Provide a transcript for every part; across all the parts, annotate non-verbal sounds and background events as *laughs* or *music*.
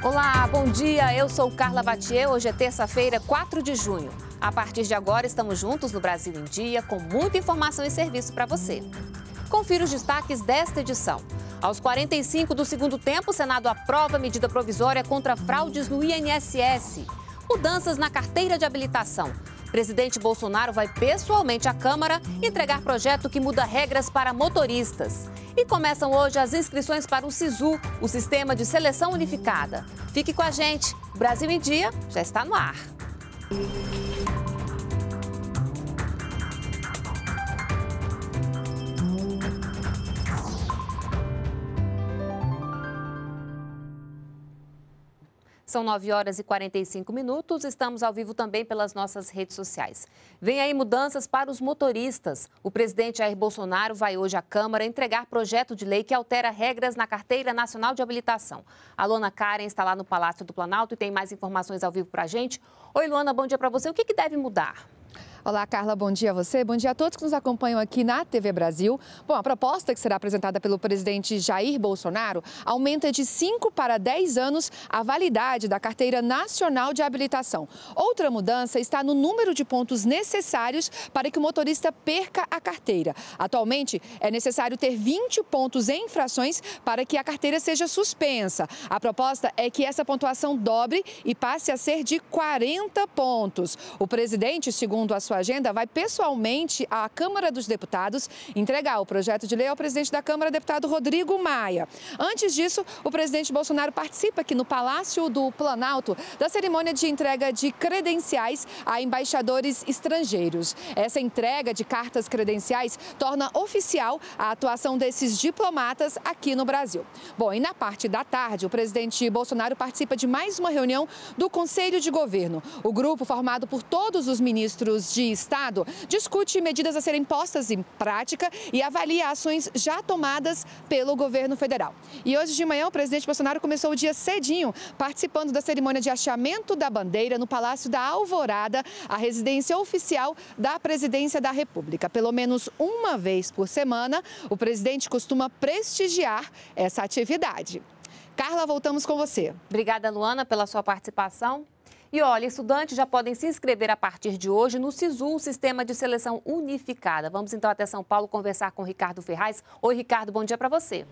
Olá, bom dia. Eu sou Carla Batier. Hoje é terça-feira, 4 de junho. A partir de agora, estamos juntos no Brasil em Dia com muita informação e serviço para você. Confira os destaques desta edição. Aos 45 do segundo tempo, o Senado aprova medida provisória contra fraudes no INSS. Mudanças na carteira de habilitação. Presidente Bolsonaro vai pessoalmente à Câmara entregar projeto que muda regras para motoristas. E começam hoje as inscrições para o SISU, o Sistema de Seleção Unificada. Fique com a gente, o Brasil em Dia já está no ar. São 9 horas e 45 minutos. Estamos ao vivo também pelas nossas redes sociais. Vem aí mudanças para os motoristas. O presidente Jair Bolsonaro vai hoje à Câmara entregar projeto de lei que altera regras na Carteira Nacional de Habilitação. A Lona Karen está lá no Palácio do Planalto e tem mais informações ao vivo para a gente. Oi, Luana, bom dia para você. O que, que deve mudar? Olá, Carla, bom dia a você. Bom dia a todos que nos acompanham aqui na TV Brasil. Bom, a proposta que será apresentada pelo presidente Jair Bolsonaro aumenta de 5 para 10 anos a validade da Carteira Nacional de Habilitação. Outra mudança está no número de pontos necessários para que o motorista perca a carteira. Atualmente, é necessário ter 20 pontos em infrações para que a carteira seja suspensa. A proposta é que essa pontuação dobre e passe a ser de 40 pontos. O presidente, segundo a sua agenda vai pessoalmente à Câmara dos Deputados entregar o projeto de lei ao presidente da Câmara, deputado Rodrigo Maia. Antes disso, o presidente Bolsonaro participa aqui no Palácio do Planalto da cerimônia de entrega de credenciais a embaixadores estrangeiros. Essa entrega de cartas credenciais torna oficial a atuação desses diplomatas aqui no Brasil. Bom, e na parte da tarde, o presidente Bolsonaro participa de mais uma reunião do Conselho de Governo. O grupo, formado por todos os ministros de de Estado discute medidas a serem postas em prática e avalia ações já tomadas pelo governo federal. E hoje de manhã, o presidente Bolsonaro começou o dia cedinho, participando da cerimônia de hasteamento da bandeira no Palácio da Alvorada, a residência oficial da presidência da República. Pelo menos uma vez por semana, o presidente costuma prestigiar essa atividade. Carla, voltamos com você. Obrigada, Luana, pela sua participação. E olha, estudantes já podem se inscrever a partir de hoje no SISU, Sistema de Seleção Unificada. Vamos então até São Paulo conversar com Ricardo Ferraz. Oi, Ricardo, bom dia para você.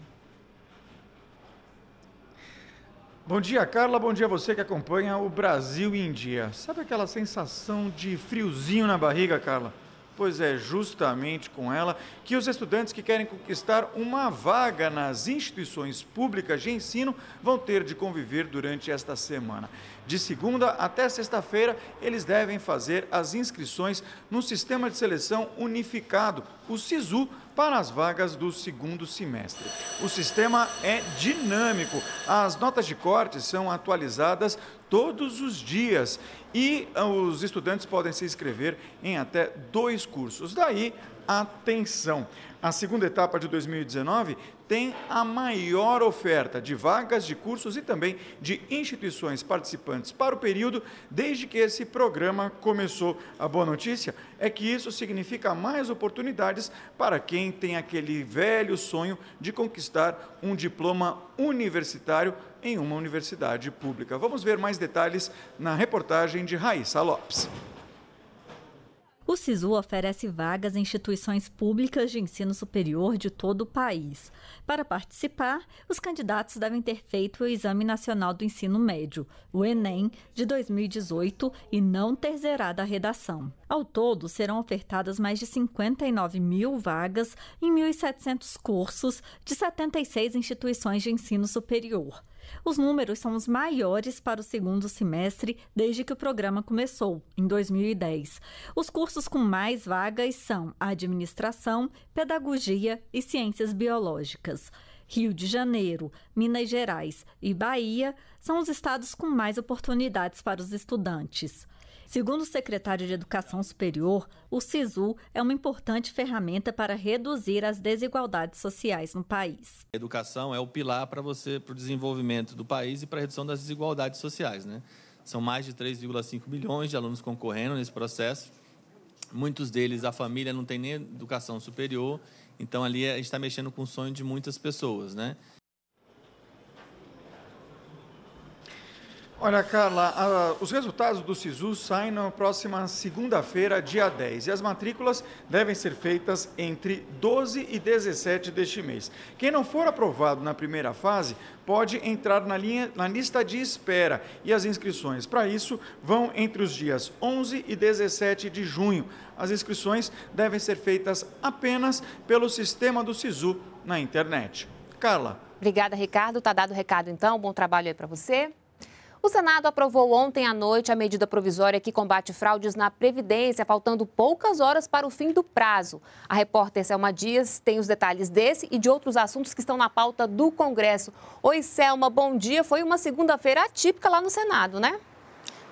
Bom dia, Carla. Bom dia a você que acompanha o Brasil em Dia. Sabe aquela sensação de friozinho na barriga, Carla? Pois é, justamente com ela que os estudantes que querem conquistar uma vaga nas instituições públicas de ensino vão ter de conviver durante esta semana. De segunda até sexta-feira, eles devem fazer as inscrições no sistema de seleção unificado, o SISU para as vagas do segundo semestre. O sistema é dinâmico. As notas de corte são atualizadas todos os dias e ah, os estudantes podem se inscrever em até dois cursos. Daí, atenção. A segunda etapa de 2019 tem a maior oferta de vagas de cursos e também de instituições participantes para o período desde que esse programa começou. A boa notícia é que isso significa mais oportunidades para quem tem aquele velho sonho de conquistar um diploma universitário em uma universidade pública. Vamos ver mais detalhes na reportagem de Raíssa Lopes. O SISU oferece vagas em instituições públicas de ensino superior de todo o país. Para participar, os candidatos devem ter feito o Exame Nacional do Ensino Médio, o Enem, de 2018 e não ter zerado a redação. Ao todo, serão ofertadas mais de 59 mil vagas em 1.700 cursos de 76 instituições de ensino superior. Os números são os maiores para o segundo semestre desde que o programa começou, em 2010. Os cursos com mais vagas são Administração, Pedagogia e Ciências Biológicas. Rio de Janeiro, Minas Gerais e Bahia são os estados com mais oportunidades para os estudantes. Segundo o secretário de Educação Superior, o SISU é uma importante ferramenta para reduzir as desigualdades sociais no país. A educação é o pilar para você para o desenvolvimento do país e para a redução das desigualdades sociais, né? São mais de 3,5 milhões de alunos concorrendo nesse processo. Muitos deles a família não tem nem educação superior então ali a gente está mexendo com o sonho de muitas pessoas, né? Olha, Carla, os resultados do SISU saem na próxima segunda-feira, dia 10, e as matrículas devem ser feitas entre 12 e 17 deste mês. Quem não for aprovado na primeira fase pode entrar na, linha, na lista de espera, e as inscrições para isso vão entre os dias 11 e 17 de junho. As inscrições devem ser feitas apenas pelo sistema do SISU na internet. Carla. Obrigada, Ricardo. Tá dado o recado, então. Bom trabalho aí para você. O Senado aprovou ontem à noite a medida provisória que combate fraudes na Previdência, faltando poucas horas para o fim do prazo. A repórter Selma Dias tem os detalhes desse e de outros assuntos que estão na pauta do Congresso. Oi, Selma, bom dia. Foi uma segunda-feira atípica lá no Senado, né?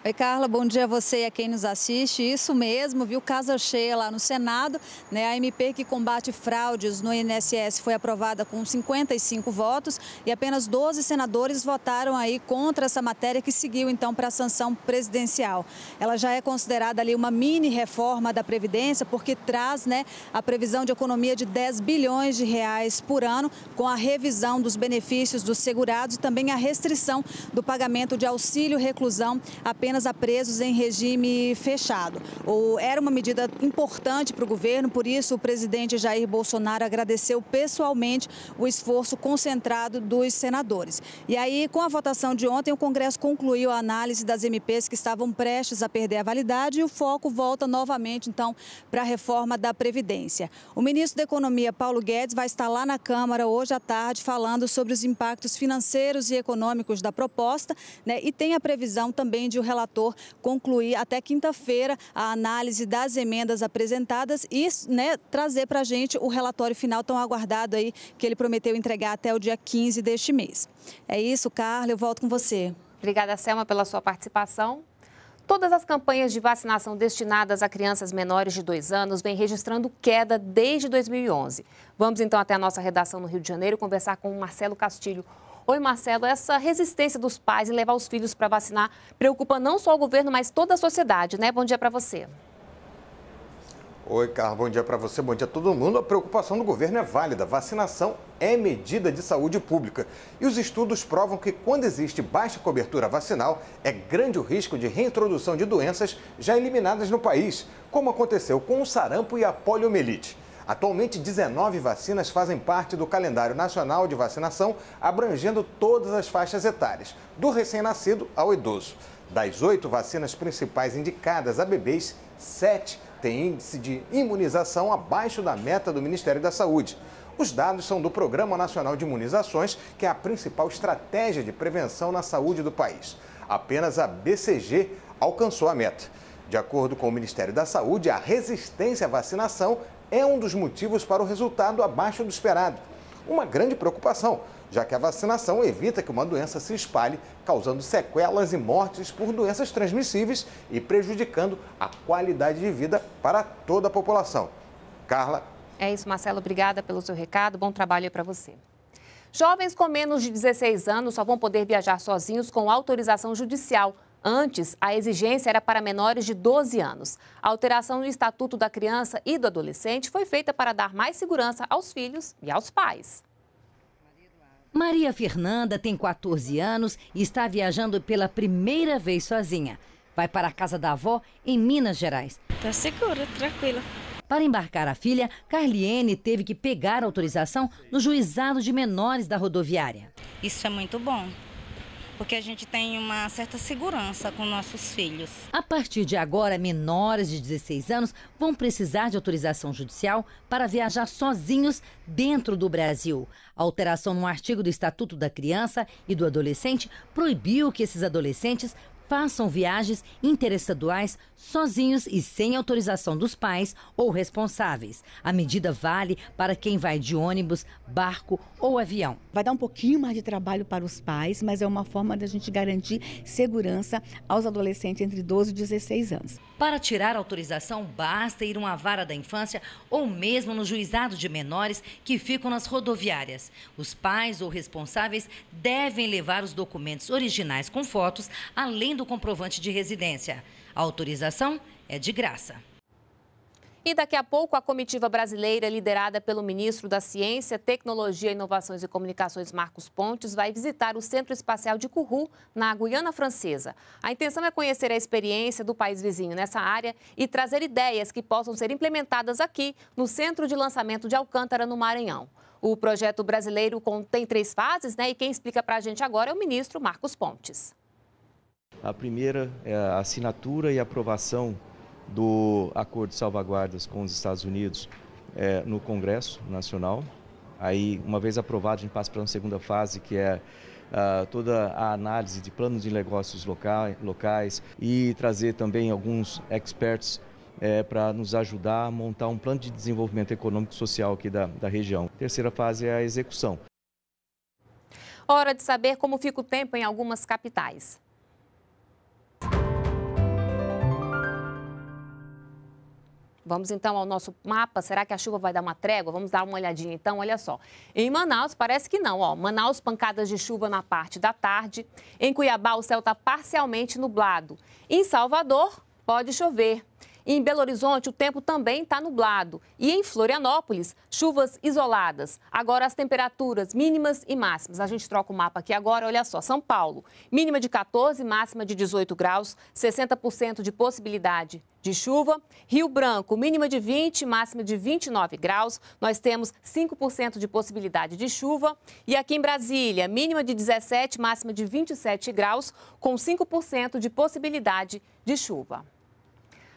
Oi, Carla, bom dia a você e a quem nos assiste. Isso mesmo, viu? Casa cheia lá no Senado. Né? A MP que combate fraudes no INSS foi aprovada com 55 votos e apenas 12 senadores votaram aí contra essa matéria que seguiu então para a sanção presidencial. Ela já é considerada ali uma mini reforma da Previdência porque traz né, a previsão de economia de 10 bilhões de reais por ano com a revisão dos benefícios dos segurados e também a restrição do pagamento de auxílio reclusão apenas apenas a presos em regime fechado. O era uma medida importante para o governo, por isso o presidente Jair Bolsonaro agradeceu pessoalmente o esforço concentrado dos senadores. E aí, com a votação de ontem, o Congresso concluiu a análise das MPs que estavam prestes a perder a validade e o foco volta novamente, então, para a reforma da Previdência. O ministro da Economia, Paulo Guedes, vai estar lá na Câmara hoje à tarde falando sobre os impactos financeiros e econômicos da proposta né, e tem a previsão também de o um relatório relator concluir até quinta-feira a análise das emendas apresentadas e né, trazer para a gente o relatório final tão aguardado aí que ele prometeu entregar até o dia 15 deste mês. É isso, Carla, eu volto com você. Obrigada, Selma, pela sua participação. Todas as campanhas de vacinação destinadas a crianças menores de 2 anos vêm registrando queda desde 2011. Vamos então até a nossa redação no Rio de Janeiro conversar com o Marcelo Castilho. Oi, Marcelo, essa resistência dos pais em levar os filhos para vacinar preocupa não só o governo, mas toda a sociedade, né? Bom dia para você. Oi, Carlos, bom dia para você, bom dia a todo mundo. A preocupação do governo é válida. Vacinação é medida de saúde pública. E os estudos provam que, quando existe baixa cobertura vacinal, é grande o risco de reintrodução de doenças já eliminadas no país, como aconteceu com o sarampo e a poliomielite. Atualmente, 19 vacinas fazem parte do calendário nacional de vacinação, abrangendo todas as faixas etárias, do recém-nascido ao idoso. Das oito vacinas principais indicadas a bebês, sete têm índice de imunização abaixo da meta do Ministério da Saúde. Os dados são do Programa Nacional de Imunizações, que é a principal estratégia de prevenção na saúde do país. Apenas a BCG alcançou a meta. De acordo com o Ministério da Saúde, a resistência à vacinação é um dos motivos para o resultado abaixo do esperado. Uma grande preocupação, já que a vacinação evita que uma doença se espalhe, causando sequelas e mortes por doenças transmissíveis e prejudicando a qualidade de vida para toda a população. Carla. É isso, Marcelo. Obrigada pelo seu recado. Bom trabalho para você. Jovens com menos de 16 anos só vão poder viajar sozinhos com autorização judicial. Antes, a exigência era para menores de 12 anos. A alteração no Estatuto da Criança e do Adolescente foi feita para dar mais segurança aos filhos e aos pais. Maria Fernanda tem 14 anos e está viajando pela primeira vez sozinha. Vai para a casa da avó em Minas Gerais. Está segura, tranquila. Para embarcar a filha, Carliene teve que pegar autorização no juizado de menores da rodoviária. Isso é muito bom, porque a gente tem uma certa segurança com nossos filhos. A partir de agora, menores de 16 anos vão precisar de autorização judicial para viajar sozinhos dentro do Brasil. A alteração no artigo do Estatuto da Criança e do Adolescente proibiu que esses adolescentes façam viagens interestaduais sozinhos e sem autorização dos pais ou responsáveis. A medida vale para quem vai de ônibus, barco ou avião. Vai dar um pouquinho mais de trabalho para os pais, mas é uma forma da gente garantir segurança aos adolescentes entre 12 e 16 anos. Para tirar autorização, basta ir a uma vara da infância ou mesmo no juizado de menores que ficam nas rodoviárias. Os pais ou responsáveis devem levar os documentos originais com fotos, além do comprovante de residência. A autorização é de graça. E daqui a pouco, a comitiva brasileira, liderada pelo ministro da Ciência, Tecnologia, Inovações e Comunicações, Marcos Pontes, vai visitar o Centro Espacial de Kourou, na Guiana Francesa. A intenção é conhecer a experiência do país vizinho nessa área e trazer ideias que possam ser implementadas aqui, no Centro de Lançamento de Alcântara, no Maranhão. O projeto brasileiro contém três fases, né? E quem explica para a gente agora é o ministro Marcos Pontes. A primeira é a assinatura e aprovação do acordo de salvaguardas com os Estados Unidos é, no Congresso Nacional. Aí, uma vez aprovado, a gente passa para uma segunda fase, que é uh, toda a análise de planos de negócios locais, locais e trazer também alguns experts é, para nos ajudar a montar um plano de desenvolvimento econômico e social aqui da, da região. Terceira fase é a execução. Hora de saber como fica o tempo em algumas capitais. Vamos então ao nosso mapa. Será que a chuva vai dar uma trégua? Vamos dar uma olhadinha então, olha só. Em Manaus, parece que não, ó. Manaus, pancadas de chuva na parte da tarde. Em Cuiabá, o céu está parcialmente nublado. Em Salvador, pode chover. Em Belo Horizonte, o tempo também está nublado. E em Florianópolis, chuvas isoladas. Agora as temperaturas mínimas e máximas. A gente troca o mapa aqui agora. Olha só, São Paulo, mínima de 14, máxima de 18 graus, 60% de possibilidade de chuva. Rio Branco, mínima de 20, máxima de 29 graus. Nós temos 5% de possibilidade de chuva. E aqui em Brasília, mínima de 17, máxima de 27 graus, com 5% de possibilidade de chuva.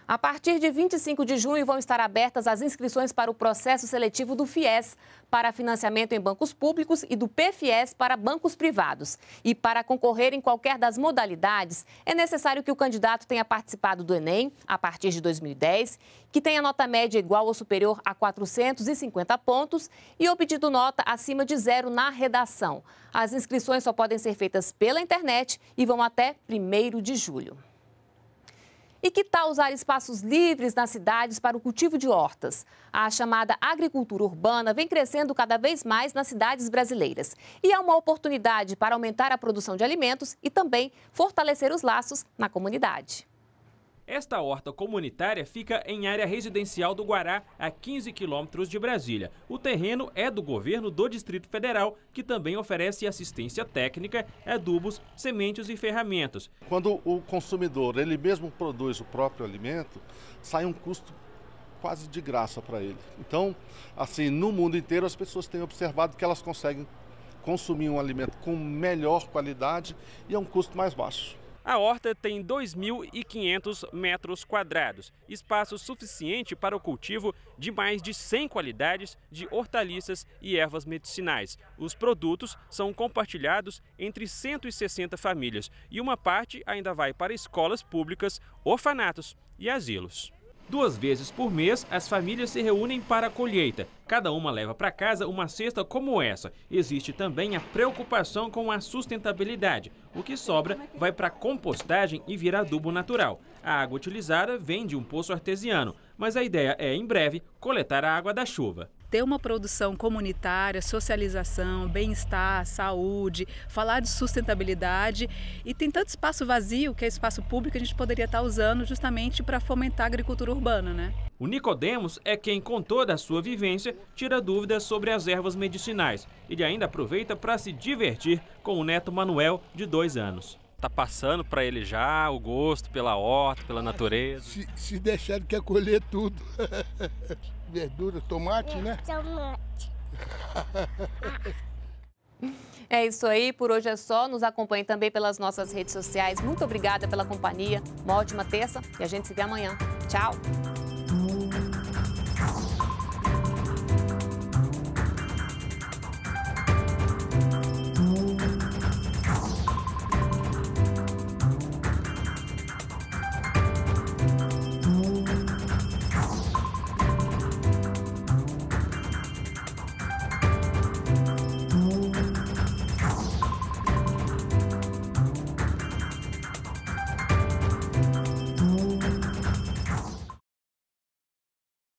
A partir de 25 de junho vão estar abertas as inscrições para o processo seletivo do FIES para financiamento em bancos públicos e do PFIES para bancos privados. E para concorrer em qualquer das modalidades, é necessário que o candidato tenha participado do Enem a partir de 2010, que tenha nota média igual ou superior a 450 pontos e obtido nota acima de zero na redação. As inscrições só podem ser feitas pela internet e vão até 1 de julho. E que tal usar espaços livres nas cidades para o cultivo de hortas? A chamada agricultura urbana vem crescendo cada vez mais nas cidades brasileiras e é uma oportunidade para aumentar a produção de alimentos e também fortalecer os laços na comunidade. Esta horta comunitária fica em área residencial do Guará, a 15 quilômetros de Brasília. O terreno é do governo do Distrito Federal, que também oferece assistência técnica, adubos, sementes e ferramentas. Quando o consumidor, ele mesmo produz o próprio alimento, sai um custo quase de graça para ele. Então, assim, no mundo inteiro as pessoas têm observado que elas conseguem consumir um alimento com melhor qualidade e a um custo mais baixo. A horta tem 2.500 metros quadrados, espaço suficiente para o cultivo de mais de 100 qualidades de hortaliças e ervas medicinais. Os produtos são compartilhados entre 160 famílias e uma parte ainda vai para escolas públicas, orfanatos e asilos. Duas vezes por mês, as famílias se reúnem para a colheita. Cada uma leva para casa uma cesta como essa. Existe também a preocupação com a sustentabilidade. O que sobra vai para compostagem e vira adubo natural. A água utilizada vem de um poço artesiano, mas a ideia é, em breve, coletar a água da chuva ter uma produção comunitária, socialização, bem-estar, saúde, falar de sustentabilidade e tem tanto espaço vazio que é espaço público que a gente poderia estar usando justamente para fomentar a agricultura urbana, né? O Nicodemos é quem, com toda a sua vivência, tira dúvidas sobre as ervas medicinais. Ele ainda aproveita para se divertir com o neto Manuel, de dois anos tá passando para ele já o gosto pela horta, pela ah, natureza. Se, se deixar, ele colher tudo. *laughs* Verdura, tomate, né? Tomate. *laughs* É isso aí, por hoje é só. Nos acompanhe também pelas nossas redes sociais. Muito obrigada pela companhia. Uma ótima terça e a gente se vê amanhã. Tchau.